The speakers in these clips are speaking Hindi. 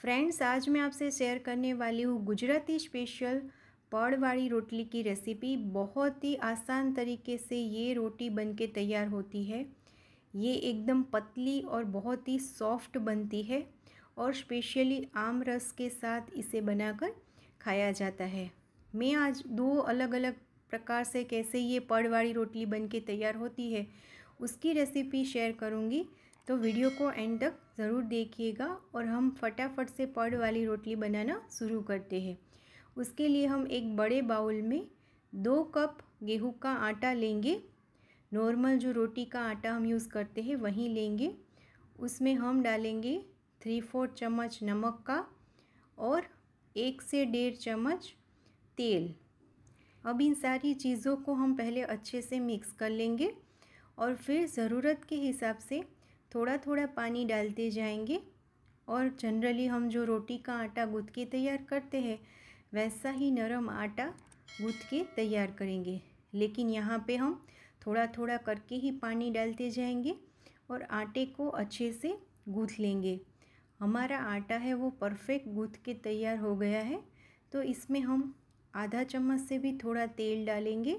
फ्रेंड्स आज मैं आपसे शेयर करने वाली हूँ गुजराती स्पेशल पड़ वाली रोटली की रेसिपी बहुत ही आसान तरीके से ये रोटी बनके तैयार होती है ये एकदम पतली और बहुत ही सॉफ्ट बनती है और स्पेशली आम रस के साथ इसे बनाकर खाया जाता है मैं आज दो अलग अलग प्रकार से कैसे ये पड़ वाली रोटली बनके तैयार होती है उसकी रेसिपी शेयर करूँगी तो वीडियो को एंड तक ज़रूर देखिएगा और हम फटाफट से पड़ वाली रोटली बनाना शुरू करते हैं उसके लिए हम एक बड़े बाउल में दो कप गेहूं का आटा लेंगे नॉर्मल जो रोटी का आटा हम यूज़ करते हैं वहीं लेंगे उसमें हम डालेंगे थ्री फोर चम्मच नमक का और एक से डेढ़ चम्मच तेल अब इन सारी चीज़ों को हम पहले अच्छे से मिक्स कर लेंगे और फिर ज़रूरत के हिसाब से थोड़ा थोड़ा पानी डालते जाएंगे और जनरली हम जो रोटी का आटा गूँथ के तैयार करते हैं वैसा ही नरम आटा गूँथ के तैयार करेंगे लेकिन यहाँ पे हम थोड़ा थोड़ा करके ही पानी डालते जाएंगे और आटे को अच्छे से गूँथ लेंगे हमारा आटा है वो परफेक्ट गूँथ के तैयार हो गया है तो इसमें हम आधा चम्मच से भी थोड़ा तेल डालेंगे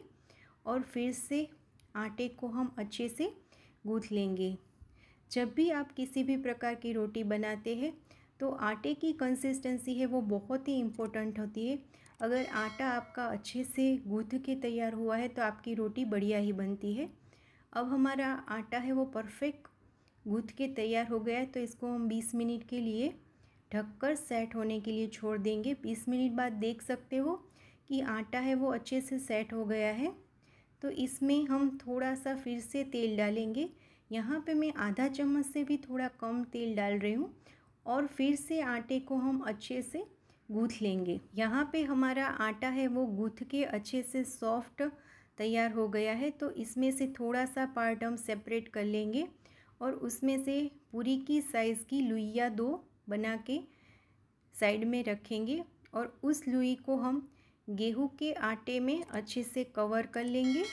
और फिर से आटे को हम अच्छे से गूँथ लेंगे जब भी आप किसी भी प्रकार की रोटी बनाते हैं तो आटे की कंसिस्टेंसी है वो बहुत ही इम्पोर्टेंट होती है अगर आटा आपका अच्छे से गूँथ के तैयार हुआ है तो आपकी रोटी बढ़िया ही बनती है अब हमारा आटा है वो परफेक्ट गूँथ के तैयार हो गया है तो इसको हम बीस मिनट के लिए ढककर सेट होने के लिए छोड़ देंगे बीस मिनट बाद देख सकते हो कि आटा है वो अच्छे से सेट हो गया है तो इसमें हम थोड़ा सा फिर से तेल डालेंगे यहाँ पे मैं आधा चम्मच से भी थोड़ा कम तेल डाल रही हूँ और फिर से आटे को हम अच्छे से गूँथ लेंगे यहाँ पे हमारा आटा है वो गूँथ के अच्छे से सॉफ्ट तैयार हो गया है तो इसमें से थोड़ा सा पार्ट हम सेपरेट कर लेंगे और उसमें से पूरी की साइज़ की लुइया दो बना के साइड में रखेंगे और उस लुई को हम गेहूं के आटे में अच्छे से कवर कर लेंगे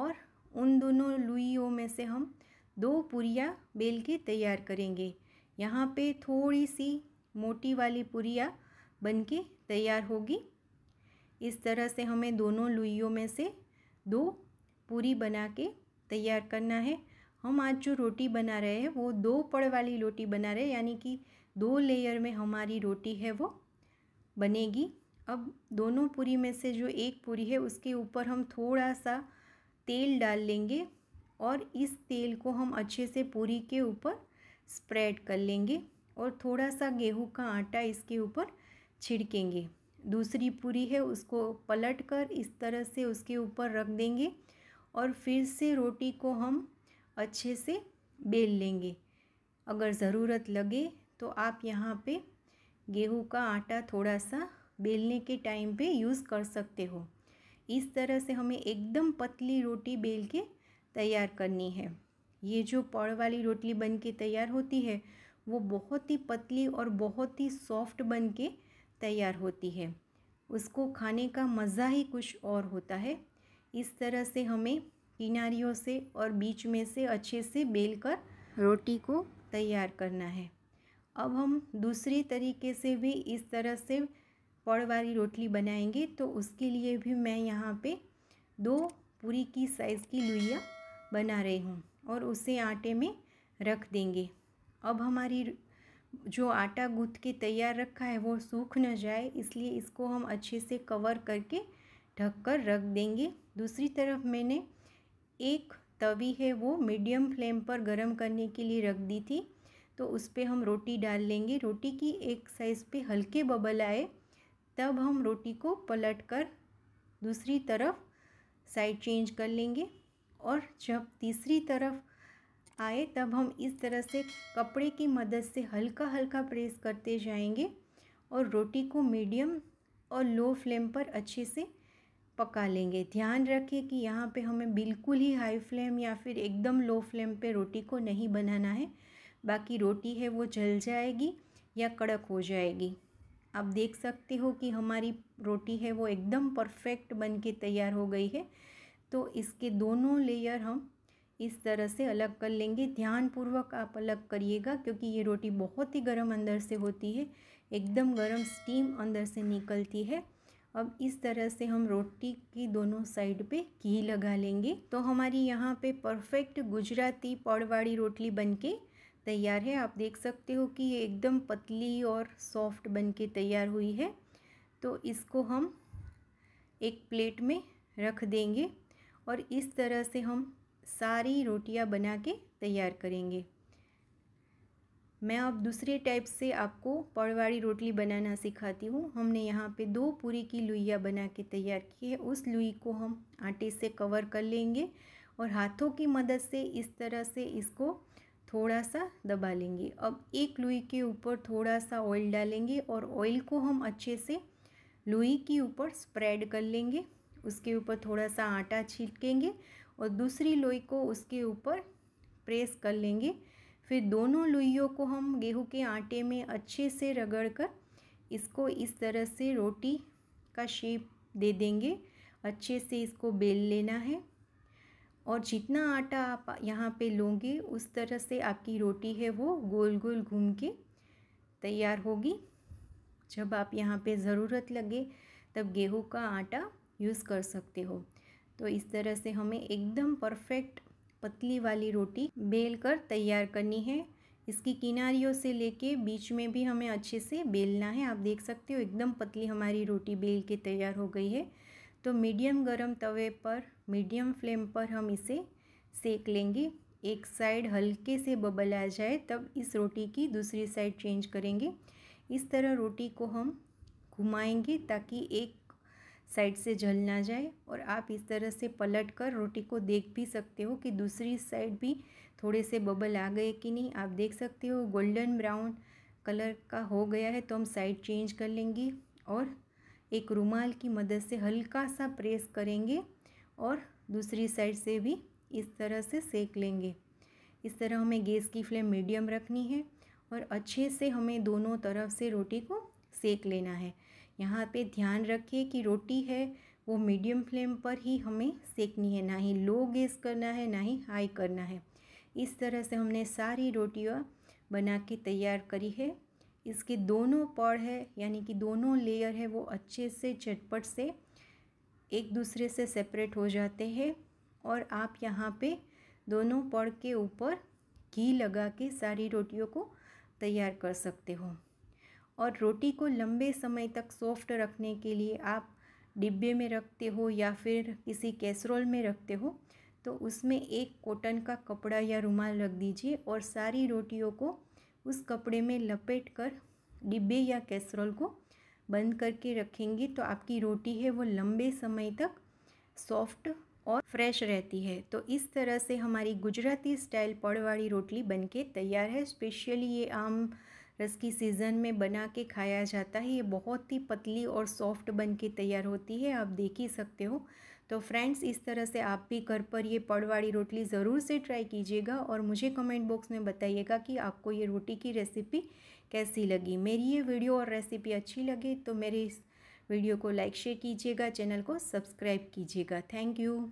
और उन दोनों लुइयों में से हम दो पूरियाँ बेल के तैयार करेंगे यहाँ पे थोड़ी सी मोटी वाली पुरिया बन के तैयार होगी इस तरह से हमें दोनों लुइयों में से दो पूरी बना के तैयार करना है हम आज जो रोटी बना रहे हैं वो दो पड़ वाली रोटी बना रहे हैं यानी कि दो लेयर में हमारी रोटी है वो बनेगी अब दोनों पूरी में से जो एक पूरी है उसके ऊपर हम थोड़ा सा तेल डाल लेंगे और इस तेल को हम अच्छे से पूरी के ऊपर स्प्रेड कर लेंगे और थोड़ा सा गेहूं का आटा इसके ऊपर छिड़केंगे दूसरी पूरी है उसको पलट कर इस तरह से उसके ऊपर रख देंगे और फिर से रोटी को हम अच्छे से बेल लेंगे अगर ज़रूरत लगे तो आप यहाँ पे गेहूं का आटा थोड़ा सा बेलने के टाइम पे यूज़ कर सकते हो इस तरह से हमें एकदम पतली रोटी बेल के तैयार करनी है ये जो पौड़ वाली रोटली बन के तैयार होती है वो बहुत ही पतली और बहुत ही सॉफ्ट बन के तैयार होती है उसको खाने का मज़ा ही कुछ और होता है इस तरह से हमें किनारियों से और बीच में से अच्छे से बेल कर रोटी को तैयार करना है अब हम दूसरी तरीके से भी इस तरह से पड़ वाली रोटली बनाएंगे तो उसके लिए भी मैं यहाँ पे दो पूरी की साइज़ की लुइया बना रही हूँ और उसे आटे में रख देंगे अब हमारी जो आटा गूँथ के तैयार रखा है वो सूख न जाए इसलिए इसको हम अच्छे से कवर करके ढक कर रख देंगे दूसरी तरफ मैंने एक तवी है वो मीडियम फ्लेम पर गर्म करने के लिए रख दी थी तो उस पर हम रोटी डाल लेंगे रोटी की एक साइज़ पे हल्के बबल आए तब हम रोटी को पलट कर दूसरी तरफ साइड चेंज कर लेंगे और जब तीसरी तरफ आए तब हम इस तरह से कपड़े की मदद से हल्का हल्का प्रेस करते जाएंगे और रोटी को मीडियम और लो फ्लेम पर अच्छे से पका लेंगे ध्यान रखें कि यहाँ पे हमें बिल्कुल ही हाई फ्लेम या फिर एकदम लो फ्लेम पे रोटी को नहीं बनाना है बाकी रोटी है वो जल जाएगी या कड़क हो जाएगी आप देख सकते हो कि हमारी रोटी है वो एकदम परफेक्ट बन के तैयार हो गई है तो इसके दोनों लेयर हम इस तरह से अलग कर लेंगे ध्यानपूर्वक आप अलग करिएगा क्योंकि ये रोटी बहुत ही गर्म अंदर से होती है एकदम गर्म स्टीम अंदर से निकलती है अब इस तरह से हम रोटी की दोनों साइड पे घी लगा लेंगे तो हमारी यहाँ पे परफेक्ट गुजराती पौड़वाड़ी रोटली बनके तैयार है आप देख सकते हो कि ये एकदम पतली और सॉफ्ट बनके तैयार हुई है तो इसको हम एक प्लेट में रख देंगे और इस तरह से हम सारी रोटियां बना के तैयार करेंगे मैं अब दूसरे टाइप से आपको पड़वाड़ी रोटली बनाना सिखाती हूँ हमने यहाँ पे दो पूरी की लुइया बना के तैयार की है उस लुई को हम आटे से कवर कर लेंगे और हाथों की मदद से इस तरह से इसको थोड़ा सा दबा लेंगे अब एक लुई के ऊपर थोड़ा सा ऑयल डालेंगे और ऑयल को हम अच्छे से लुई के ऊपर स्प्रेड कर लेंगे उसके ऊपर थोड़ा सा आटा छिटकेंगे और दूसरी लोई को उसके ऊपर प्रेस कर लेंगे फिर दोनों लोइयों को हम गेहूं के आटे में अच्छे से रगड़ कर इसको इस तरह से रोटी का शेप दे देंगे अच्छे से इसको बेल लेना है और जितना आटा आप यहाँ पे लोगे उस तरह से आपकी रोटी है वो गोल गोल घूम के तैयार होगी जब आप यहाँ पे ज़रूरत लगे तब गेहूँ का आटा यूज़ कर सकते हो तो इस तरह से हमें एकदम परफेक्ट पतली वाली रोटी बेल कर तैयार करनी है इसकी किनारियों से लेके बीच में भी हमें अच्छे से बेलना है आप देख सकते हो एकदम पतली हमारी रोटी बेल के तैयार हो गई है तो मीडियम गरम तवे पर मीडियम फ्लेम पर हम इसे सेक लेंगे एक साइड हल्के से बबल आ जाए तब इस रोटी की दूसरी साइड चेंज करेंगे इस तरह रोटी को हम घुमाएंगे ताकि एक साइड से जल ना जाए और आप इस तरह से पलट कर रोटी को देख भी सकते हो कि दूसरी साइड भी थोड़े से बबल आ गए कि नहीं आप देख सकते हो गोल्डन ब्राउन कलर का हो गया है तो हम साइड चेंज कर लेंगे और एक रुमाल की मदद से हल्का सा प्रेस करेंगे और दूसरी साइड से भी इस तरह से सेक लेंगे इस तरह हमें गैस की फ्लेम मीडियम रखनी है और अच्छे से हमें दोनों तरफ से रोटी को सेक लेना है यहाँ पे ध्यान रखिए कि रोटी है वो मीडियम फ्लेम पर ही हमें सेकनी है ना ही लो गैस करना है ना ही हाई करना है इस तरह से हमने सारी रोटियाँ बना के तैयार करी है इसके दोनों पड़ है यानी कि दोनों लेयर है वो अच्छे से झटपट से एक दूसरे से सेपरेट हो जाते हैं और आप यहाँ पे दोनों पड़ के ऊपर घी लगा के सारी रोटियों को तैयार कर सकते हो और रोटी को लंबे समय तक सॉफ्ट रखने के लिए आप डिब्बे में रखते हो या फिर किसी कैसरोल में रखते हो तो उसमें एक कॉटन का कपड़ा या रुमाल रख दीजिए और सारी रोटियों को उस कपड़े में लपेट कर डिब्बे या कैसरोल को बंद करके रखेंगे तो आपकी रोटी है वो लंबे समय तक सॉफ्ट और फ्रेश रहती है तो इस तरह से हमारी गुजराती स्टाइल पड़ वाली रोटली बनके तैयार है स्पेशली ये आम रस की सीज़न में बना के खाया जाता है ये बहुत ही पतली और सॉफ्ट बन के तैयार होती है आप देख ही सकते हो तो फ्रेंड्स इस तरह से आप भी घर पर ये पड़ रोटली ज़रूर से ट्राई कीजिएगा और मुझे कमेंट बॉक्स में बताइएगा कि आपको ये रोटी की रेसिपी कैसी लगी मेरी ये वीडियो और रेसिपी अच्छी लगे तो मेरे इस वीडियो को लाइक शेयर कीजिएगा चैनल को सब्सक्राइब कीजिएगा थैंक यू